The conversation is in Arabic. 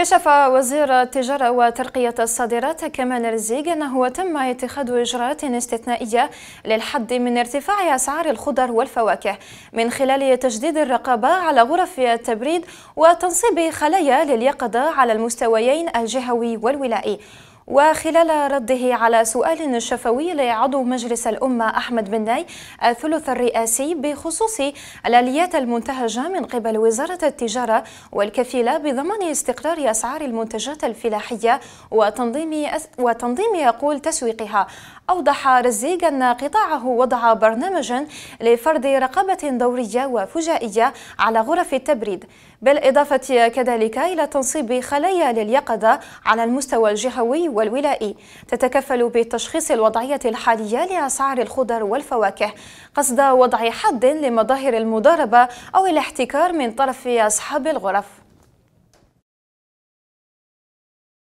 كشف وزير التجارة وترقية الصادرات كمال رزيق أنه تم اتخاذ إجراءات استثنائية للحد من ارتفاع أسعار الخضر والفواكه من خلال تجديد الرقابة على غرف التبريد وتنصيب خلايا لليقظة على المستويين الجهوي والولائي وخلال رده على سؤال شفوي لعضو مجلس الأمة أحمد بن ناي الثلث الرئاسي بخصوص الآليات المنتهجة من قبل وزارة التجارة والكفيلة بضمان استقرار أسعار المنتجات الفلاحية وتنظيم, وتنظيم يقول تسويقها أوضح رزيق أن قطاعه وضع برنامجا لفرض رقابة دورية وفجائية على غرف التبريد بالإضافة كذلك إلى تنصيب خلايا لليقظة على المستوى الجهوي والولائي تتكفل بتشخيص الوضعية الحالية لأسعار الخضر والفواكه قصد وضع حد لمظاهر المضاربة أو الاحتكار من طرف أصحاب الغرف